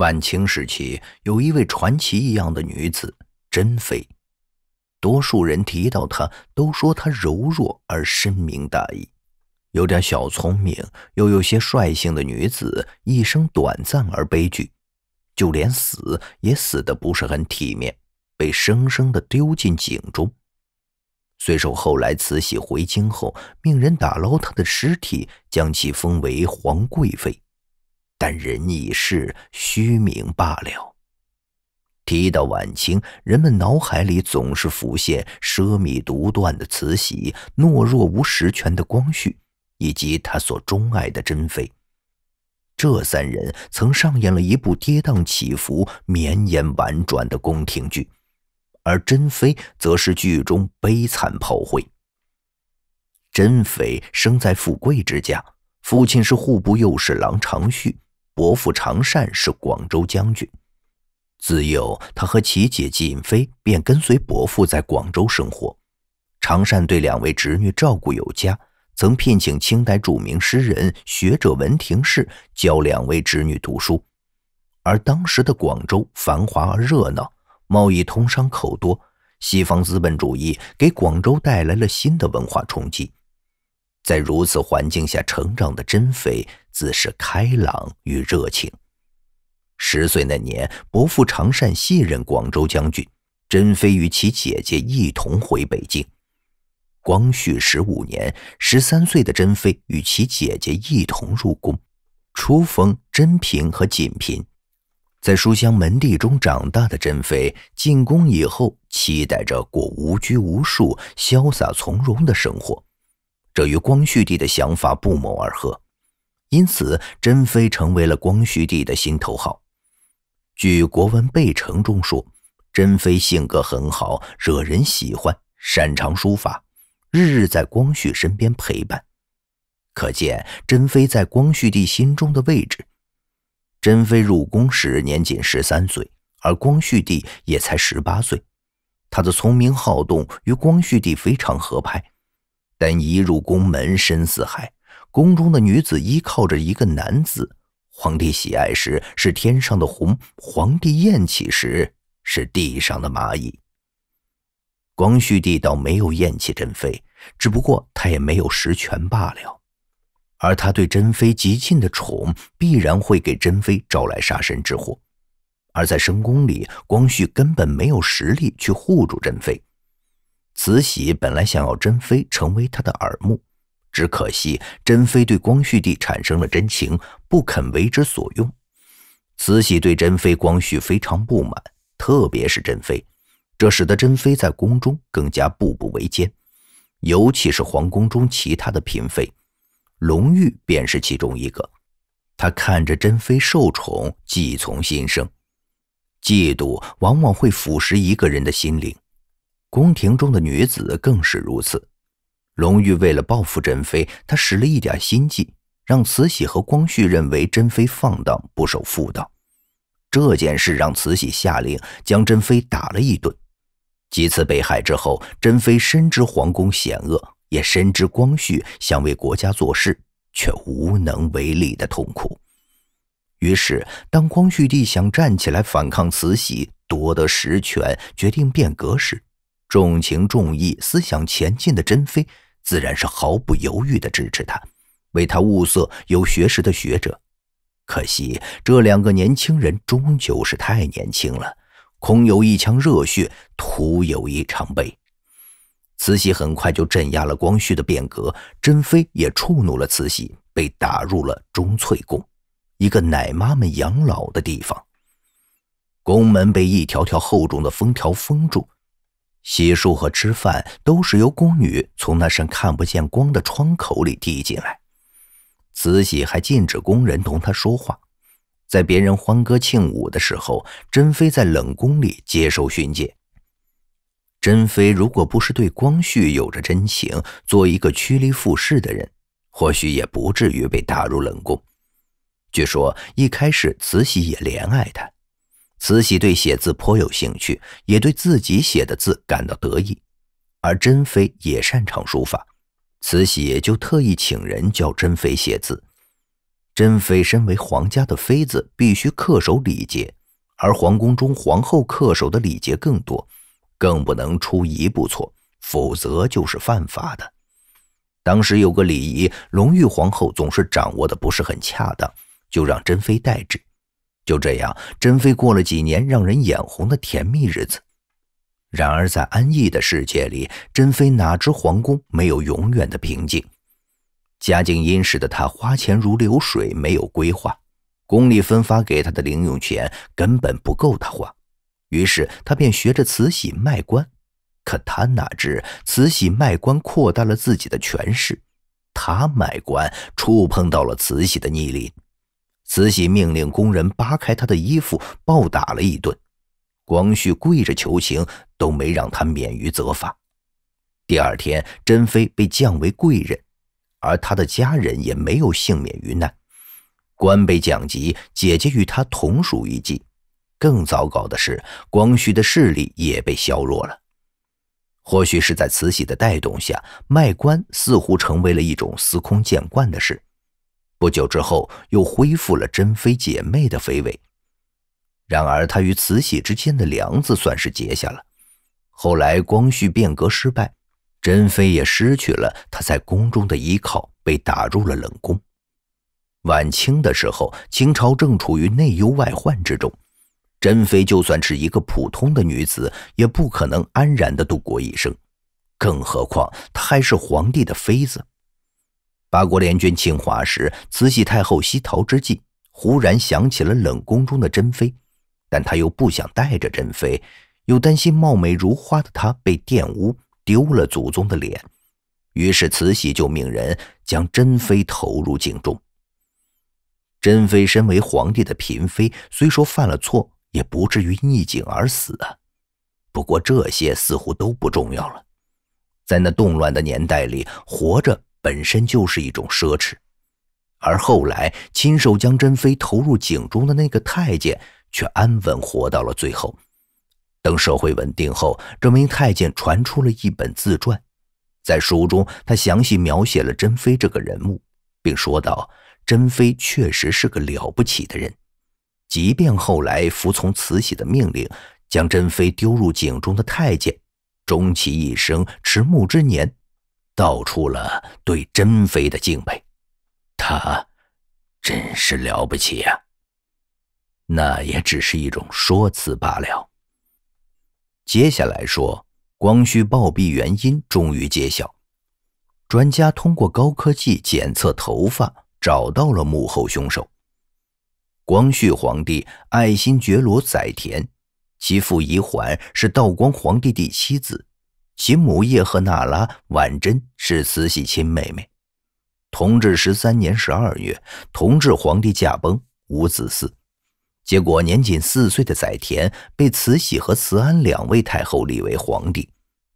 晚清时期，有一位传奇一样的女子珍妃。多数人提到她，都说她柔弱而深明大义，有点小聪明，又有些率性的女子，一生短暂而悲剧，就连死也死的不是很体面，被生生的丢进井中。随手后来慈禧回京后，命人打捞她的尸体，将其封为皇贵妃。但人已逝，虚名罢了。提到晚清，人们脑海里总是浮现奢靡独断的慈禧、懦弱无实权的光绪，以及他所钟爱的珍妃。这三人曾上演了一部跌宕起伏、绵延婉转的宫廷剧，而珍妃则是剧中悲惨炮灰。珍妃生在富贵之家，父亲是户部右侍郎常旭。伯父常善是广州将军，自幼他和其姐锦妃便跟随伯父在广州生活。常善对两位侄女照顾有加，曾聘请清代著名诗人学者文廷式教两位侄女读书。而当时的广州繁华而热闹，贸易通商口多，西方资本主义给广州带来了新的文化冲击。在如此环境下成长的珍妃，自是开朗与热情。十岁那年，伯父常善卸任广州将军，珍妃与其姐姐一同回北京。光绪十五年，十三岁的珍妃与其姐姐一同入宫，初封珍嫔和锦嫔。在书香门第中长大的珍妃，进宫以后，期待着过无拘无束、潇洒从容的生活。这与光绪帝的想法不谋而合，因此珍妃成为了光绪帝的心头好。据《国文备成》中说，珍妃性格很好，惹人喜欢，擅长书法，日日在光绪身边陪伴，可见珍妃在光绪帝心中的位置。珍妃入宫时年仅十三岁，而光绪帝也才十八岁，她的聪明好动与光绪帝非常合拍。但一入宫门深似海，宫中的女子依靠着一个男子。皇帝喜爱时是天上的虹，皇帝厌弃时是地上的蚂蚁。光绪帝倒没有厌弃珍妃，只不过他也没有实权罢了。而他对珍妃极尽的宠，必然会给珍妃招来杀身之祸。而在深宫里，光绪根本没有实力去护住珍妃。慈禧本来想要珍妃成为她的耳目，只可惜珍妃对光绪帝产生了真情，不肯为之所用。慈禧对珍妃、光绪非常不满，特别是珍妃，这使得珍妃在宫中更加步步维艰。尤其是皇宫中其他的嫔妃，隆裕便是其中一个。她看着珍妃受宠，计从心生。嫉妒往往会腐蚀一个人的心灵。宫廷中的女子更是如此。隆裕为了报复珍妃，她使了一点心计，让慈禧和光绪认为珍妃放荡不守妇道。这件事让慈禧下令将珍妃打了一顿。几次被害之后，珍妃深知皇宫险恶，也深知光绪想为国家做事却无能为力的痛苦。于是，当光绪帝想站起来反抗慈禧，夺得实权，决定变革时，重情重义、思想前进的珍妃，自然是毫不犹豫的支持他，为他物色有学识的学者。可惜这两个年轻人终究是太年轻了，空有一腔热血，徒有一场悲。慈禧很快就镇压了光绪的变革，珍妃也触怒了慈禧，被打入了钟粹宫，一个奶妈们养老的地方。宫门被一条条厚重的封条封住。洗漱和吃饭都是由宫女从那扇看不见光的窗口里递进来。慈禧还禁止宫人同她说话，在别人欢歌庆舞的时候，珍妃在冷宫里接受训诫。珍妃如果不是对光绪有着真情，做一个趋利附势的人，或许也不至于被打入冷宫。据说一开始，慈禧也怜爱她。慈禧对写字颇有兴趣，也对自己写的字感到得意，而珍妃也擅长书法，慈禧就特意请人教珍妃写字。珍妃身为皇家的妃子，必须恪守礼节，而皇宫中皇后恪守的礼节更多，更不能出一步错，否则就是犯法的。当时有个礼仪，隆裕皇后总是掌握的不是很恰当，就让珍妃代之。就这样，珍妃过了几年让人眼红的甜蜜日子。然而，在安逸的世界里，珍妃哪知皇宫没有永远的平静？家境殷实的她花钱如流水，没有规划，宫里分发给她的零用钱根本不够她花。于是，她便学着慈禧卖官。可她哪知，慈禧卖官扩大了自己的权势，她卖官触碰到了慈禧的逆鳞。慈禧命令工人扒开他的衣服，暴打了一顿。光绪跪着求情，都没让他免于责罚。第二天，珍妃被降为贵人，而她的家人也没有幸免于难，官被降级，姐姐与她同属一际。更糟糕的是，光绪的势力也被削弱了。或许是在慈禧的带动下，卖官似乎成为了一种司空见惯的事。不久之后，又恢复了珍妃姐妹的妃位。然而，她与慈禧之间的梁子算是结下了。后来，光绪变革失败，珍妃也失去了她在宫中的依靠，被打入了冷宫。晚清的时候，清朝正处于内忧外患之中，珍妃就算是一个普通的女子，也不可能安然的度过一生，更何况她还是皇帝的妃子。八国联军侵华时，慈禧太后西逃之际，忽然想起了冷宫中的珍妃，但她又不想带着珍妃，又担心貌美如花的她被玷污，丢了祖宗的脸，于是慈禧就命人将珍妃投入井中。珍妃身为皇帝的嫔妃，虽说犯了错，也不至于溺井而死啊。不过这些似乎都不重要了，在那动乱的年代里，活着。本身就是一种奢侈，而后来亲手将珍妃投入井中的那个太监，却安稳活到了最后。等社会稳定后，这名太监传出了一本自传，在书中他详细描写了珍妃这个人物，并说道：“珍妃确实是个了不起的人，即便后来服从慈禧的命令，将珍妃丢入井中的太监，终其一生迟暮之年。”道出了对珍妃的敬佩，他真是了不起呀。那也只是一种说辞罢了。接下来说，光绪暴毙原因终于揭晓，专家通过高科技检测头发，找到了幕后凶手。光绪皇帝爱新觉罗载湉，其父以环是道光皇帝第七子。其母叶赫那拉婉珍是慈禧亲妹妹。同治十三年十二月，同治皇帝驾崩，无子嗣，结果年仅四岁的载湉被慈禧和慈安两位太后立为皇帝，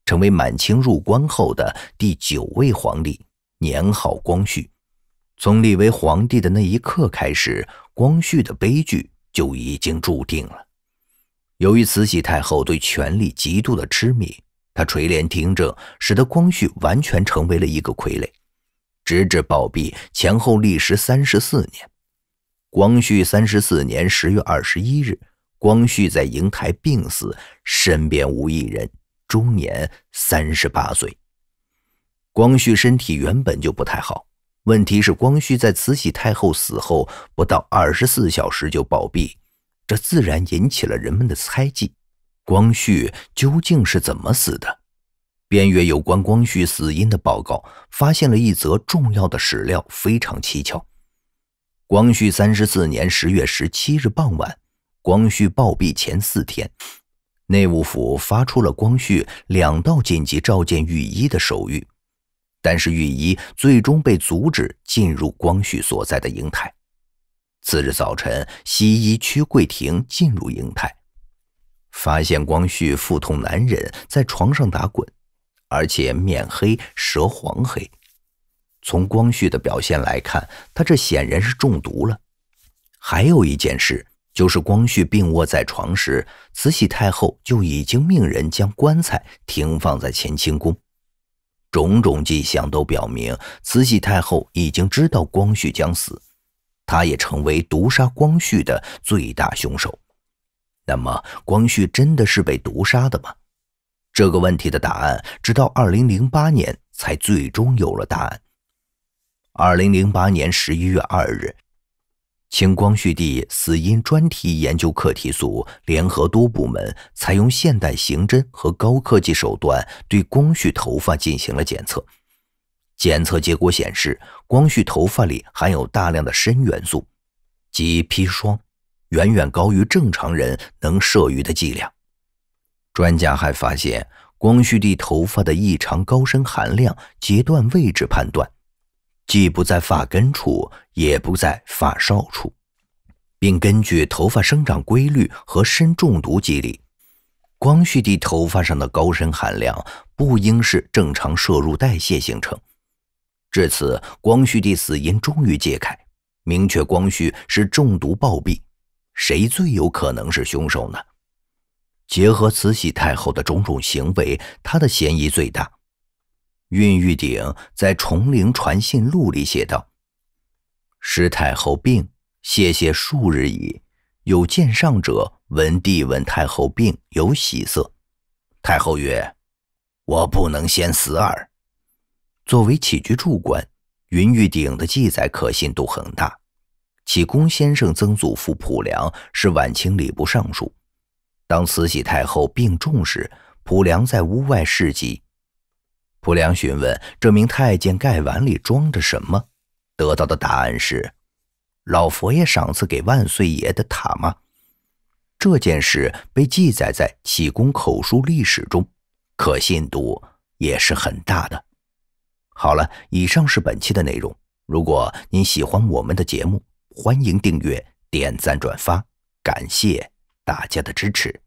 成为满清入关后的第九位皇帝，年号光绪。从立为皇帝的那一刻开始，光绪的悲剧就已经注定了。由于慈禧太后对权力极度的痴迷。他垂帘听政，使得光绪完全成为了一个傀儡，直至暴毙，前后历时三十四年。光绪三十四年十月二十一日，光绪在瀛台病死，身边无一人，终年三十八岁。光绪身体原本就不太好，问题是光绪在慈禧太后死后不到二十四小时就暴毙，这自然引起了人们的猜忌。光绪究竟是怎么死的？编阅有关光绪死因的报告，发现了一则重要的史料，非常蹊跷。光绪三十四年十月十七日傍晚，光绪暴毙前四天，内务府发出了光绪两道紧急召见御医的手谕，但是御医最终被阻止进入光绪所在的瀛台。次日早晨，西医屈桂亭进入瀛台。发现光绪腹痛难忍，在床上打滚，而且面黑舌黄黑。从光绪的表现来看，他这显然是中毒了。还有一件事，就是光绪病卧在床时，慈禧太后就已经命人将棺材停放在乾清宫。种种迹象都表明，慈禧太后已经知道光绪将死，她也成为毒杀光绪的最大凶手。那么，光绪真的是被毒杀的吗？这个问题的答案，直到二零零八年才最终有了答案。二零零八年十一月二日，清光绪帝死因专题研究课题组联合多部门，采用现代刑侦和高科技手段，对光绪头发进行了检测。检测结果显示，光绪头发里含有大量的砷元素，即砒霜。远远高于正常人能摄鱼的剂量。专家还发现，光绪帝头发的异常高砷含量，截断位置判断，既不在发根处，也不在发梢处，并根据头发生长规律和砷中毒机理，光绪帝头发上的高砷含量不应是正常摄入代谢形成。至此，光绪帝死因终于揭开，明确光绪是中毒暴毙。谁最有可能是凶手呢？结合慈禧太后的种种行为，她的嫌疑最大。云玉鼎在《崇陵传信录》里写道：“师太后病，谢谢数日矣。有见上者，闻帝闻太后病，有喜色。太后曰：‘我不能先死耳。’”作为起居注官，云玉鼎的记载可信度很大。启功先生曾祖父溥良是晚清礼部尚书。当慈禧太后病重时，溥良在屋外侍疾。溥良询问这名太监盖碗里装着什么，得到的答案是：“老佛爷赏赐给万岁爷的塔吗？”这件事被记载在启功口述历史中，可信度也是很大的。好了，以上是本期的内容。如果您喜欢我们的节目，欢迎订阅、点赞、转发，感谢大家的支持。